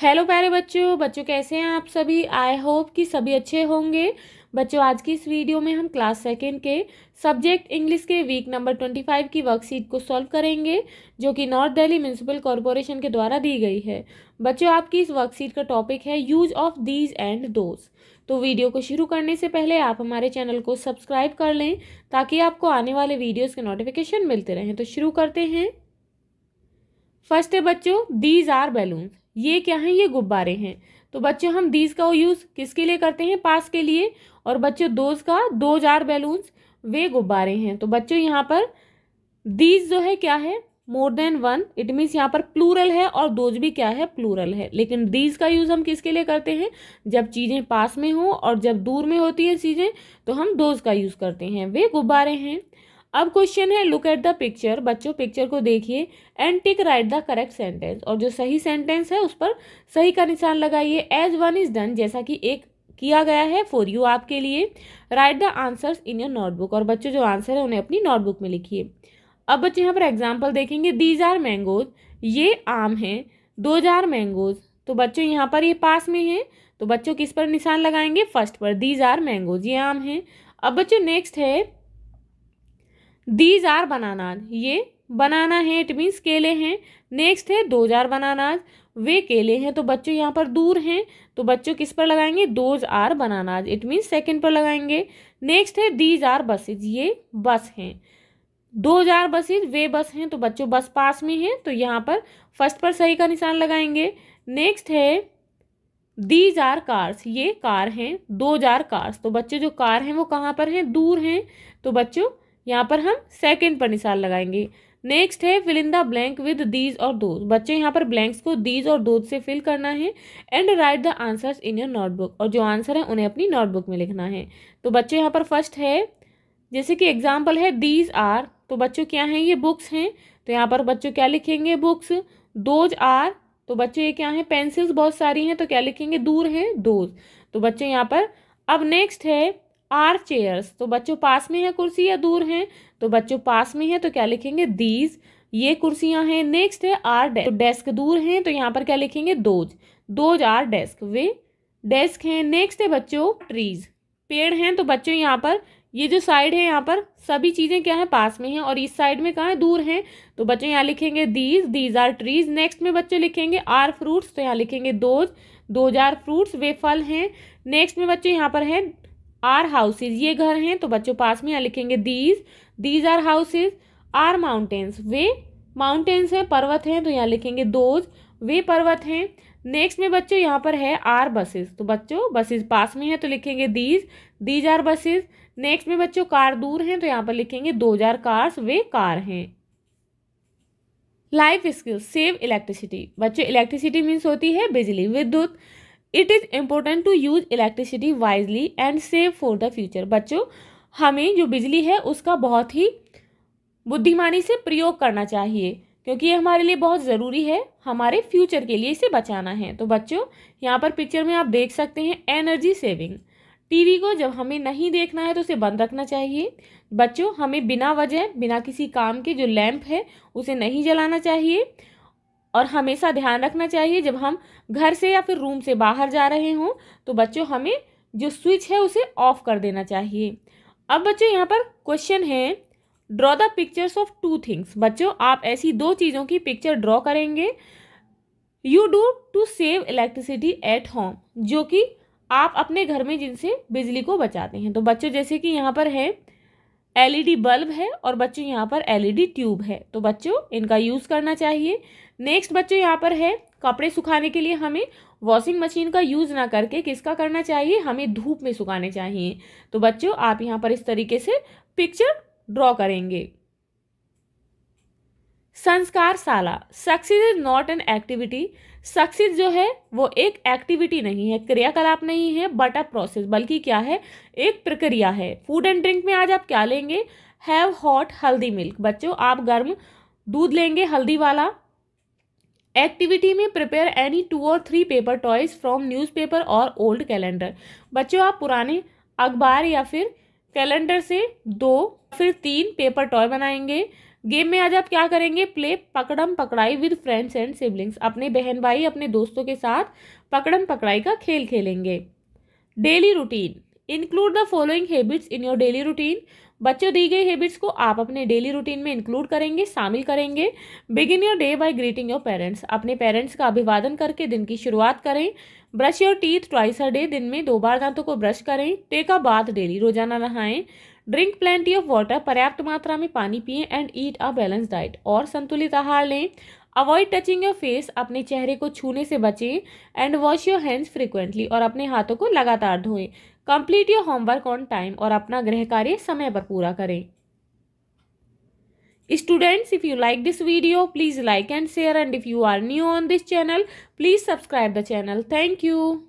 hello प्यारे बच्चों बच्चों कैसे हैं आप सभी आई होप कि सभी अच्छे होंगे बच्चों आज की इस वीडियो में हम क्लास सेकेंड के सब्जेक्ट इंग्लिश के वीक नंबर ट्वेंटी फाइव की वर्कशीट को सॉल्व करेंगे जो कि नॉर्थ दिल्ली म्यूनसिपल कॉरपोरेशन के द्वारा दी गई है बच्चों आपकी इस वर्कशीट का टॉपिक है use of these and those तो वीडियो को शुरू करने से पहले आप हमारे चैनल को सब्सक्राइब कर लें ताकि आपको आने वाले वीडियोज़ के नोटिफिकेशन मिलते रहें तो शुरू करते हैं फर्स्ट है बच्चों दीज आर बैलून्स ये क्या हैं ये गुब्बारे हैं तो बच्चे हम दीज का यूज़ किसके लिए करते हैं पास के लिए और बच्चे दोज का दोज आर बैलून्स वे गुब्बारे हैं तो बच्चों यहाँ पर दीज जो है क्या है more than one it means यहाँ पर प्लूरल है और दोज भी क्या है प्लूरल है लेकिन दीज का यूज़ हम किसके लिए करते हैं जब चीज़ें पास में हों और जब दूर में होती हैं चीज़ें तो हम दोज का यूज़ करते हैं वे गुब्बारे हैं अब क्वेश्चन है लुक एट द पिक्चर बच्चों पिक्चर को देखिए and tick right the correct sentence और जो सही सेंटेंस है उस पर सही का निशान लगाइए एज वन इज डन जैसा कि एक किया गया है फॉर यू आपके लिए write the answers in your notebook और बच्चों जो आंसर है उन्हें अपनी नोटबुक में लिखिए अब बच्चे यहाँ पर एग्जाम्पल देखेंगे दीज आर मैंगोज ये आम हैं दो जार मैंगोज तो बच्चों यहाँ पर ये पास में है तो बच्चों किस पर निशान लगाएंगे फर्स्ट पर दीज आर मैंगोज ये आम हैं अब बच्चों नेक्स्ट है दीज आर बनानाज ये बनाना है इट मीन्स केले हैं नेक्स्ट है दोज आर बनानाज वे केले हैं तो बच्चों यहाँ पर दूर हैं तो बच्चों किस पर लगाएंगे those are bananas it means second पर लगाएंगे नेक्स्ट है दीज आर बसेज ये बस हैं दो हजार बसेज वे बस हैं तो बच्चों बस पास में हैं तो यहाँ पर फर्स्ट पर सही का निशान लगाएंगे नेक्स्ट है दीज आर कार्स ये कार हैं दो हजार कार्स तो बच्चे जो कार हैं वो कहाँ पर हैं दूर हैं तो बच्चों यहाँ पर हम सेकेंड पर निशान लगाएंगे नेक्स्ट है fill in the blank with these और दोज बच्चे यहाँ पर ब्लैंक्स को दीज और दोज से फिल करना है and write the answers in your notebook और जो आंसर है उन्हें अपनी नोटबुक में लिखना है तो बच्चे यहाँ पर फर्स्ट है जैसे कि एग्जाम्पल है दीज आर तो बच्चों क्या हैं ये बुक्स हैं तो यहाँ पर बच्चों क्या लिखेंगे बुक्स दोज आर तो बच्चों ये क्या है पेंसिल्स बहुत सारी हैं तो क्या लिखेंगे दूर हैं दोज तो बच्चे यहाँ पर अब नेक्स्ट है आर चेयर्स तो बच्चों पास में है कुर्सी या दूर हैं तो बच्चों पास में है तो क्या लिखेंगे दीज ये कुर्सियां हैं नेक्स्ट है आर डेस्क तो डेस्क दूर हैं तो यहाँ पर क्या लिखेंगे दोज दोज आर डेस्क वे डेस्क हैं नेक्स्ट है बच्चों ट्रीज पेड़ हैं तो बच्चों यहाँ पर ये जो साइड है यहाँ पर सभी चीज़ें क्या है पास में है और इस साइड में कहाँ है दूर हैं तो बच्चों यहाँ लिखेंगे these these are trees next में बच्चों लिखेंगे आर फ्रूट्स तो यहाँ लिखेंगे दोज दोज आर फ्रूट्स वे फल हैं नेक्स्ट में बच्चों यहाँ पर है आर हाउसेज ये घर हैं तो बच्चों पास में यहाँ लिखेंगे these these are houses are mountains वे माउंटेन्स हैं पर्वत हैं तो यहाँ लिखेंगे दोज वे पर्वत हैं नेक्स्ट में बच्चों यहाँ पर है आर बसेस तो बच्चों बसेस पास में है तो लिखेंगे these these are buses next में बच्चों कार दूर हैं तो यहाँ पर लिखेंगे दो हजार कार्स वे कार हैं लाइफ स्किल्स सेव इलेक्ट्रिसिटी बच्चों इलेक्ट्रिसिटी मीन्स होती है बिजली विद्युत it is important to use electricity wisely and save for the future बच्चों हमें जो बिजली है उसका बहुत ही बुद्धिमानी से प्रयोग करना चाहिए क्योंकि ये हमारे लिए बहुत ज़रूरी है हमारे फ्यूचर के लिए इसे बचाना है तो बच्चों यहाँ पर पिक्चर में आप देख सकते हैं एनर्जी सेविंग टीवी को जब हमें नहीं देखना है तो उसे बंद रखना चाहिए बच्चों हमें बिना वजह बिना किसी काम के जो लैंप है उसे नहीं जलाना चाहिए और हमेशा ध्यान रखना चाहिए जब हम घर से या फिर रूम से बाहर जा रहे हों तो बच्चों हमें जो स्विच है उसे ऑफ कर देना चाहिए अब बच्चों यहाँ पर क्वेश्चन है draw the pictures of two things बच्चों आप ऐसी दो चीज़ों की पिक्चर ड्रॉ करेंगे you do to save electricity at home जो कि आप अपने घर में जिनसे बिजली को बचाते हैं तो बच्चों जैसे कि यहाँ पर है एलईडी बल्ब है और बच्चों यहाँ पर एलईडी ट्यूब है तो बच्चों इनका यूज़ करना चाहिए नेक्स्ट बच्चों यहाँ पर है कपड़े सुखाने के लिए हमें वॉशिंग मशीन का यूज़ ना करके किसका करना चाहिए हमें धूप में सुखाने चाहिए तो बच्चों आप यहाँ पर इस तरीके से पिक्चर ड्रॉ करेंगे संस्कार साला success is not an activity success जो है वो एक एक्टिविटी नहीं है क्रियाकलाप नहीं है बट अ प्रोसेस बल्कि क्या है एक प्रक्रिया है फूड एंड ड्रिंक में आज आप क्या लेंगे हैव हॉट हल्दी मिल्क बच्चों आप गर्म दूध लेंगे हल्दी वाला एक्टिविटी में प्रिपेयर एनी टू और three paper toys from newspaper और ओल्ड कैलेंडर बच्चों आप पुराने अखबार या फिर कैलेंडर से दो फिर तीन पेपर टॉय बनाएंगे गेम में आज आप क्या करेंगे प्ले पकड़म पकड़ाई विद फ्रेंड्स एंड सिबलिंग्स अपने बहन भाई अपने दोस्तों के साथ पकड़म पकड़ाई का खेल खेलेंगे daily routine include the following habits in your daily routine बच्चों दी गई हैबिट्स को आप अपने डेली रूटीन में इंक्लूड करेंगे शामिल करेंगे begin your day by greeting your parents अपने पेरेंट्स का अभिवादन करके दिन की शुरुआत करें brush your teeth twice a day दिन में दो बार दांतों को ब्रश करें टेक अ बाथ डेली रोजाना नहाएं ड्रिंक प्लेंटी ऑफ वाटर पर्याप्त मात्रा में पानी पिए and eat a balance diet और संतुलित आहार लें अवॉइड टचिंग योर फेस अपने चेहरे को छूने से बचें and wash your hands frequently और अपने हाथों को लगातार धोएं complete your homework on time और अपना गृह कार्य समय पर पूरा करें students if you like this video please like and share and if you are new on this channel please subscribe the channel thank you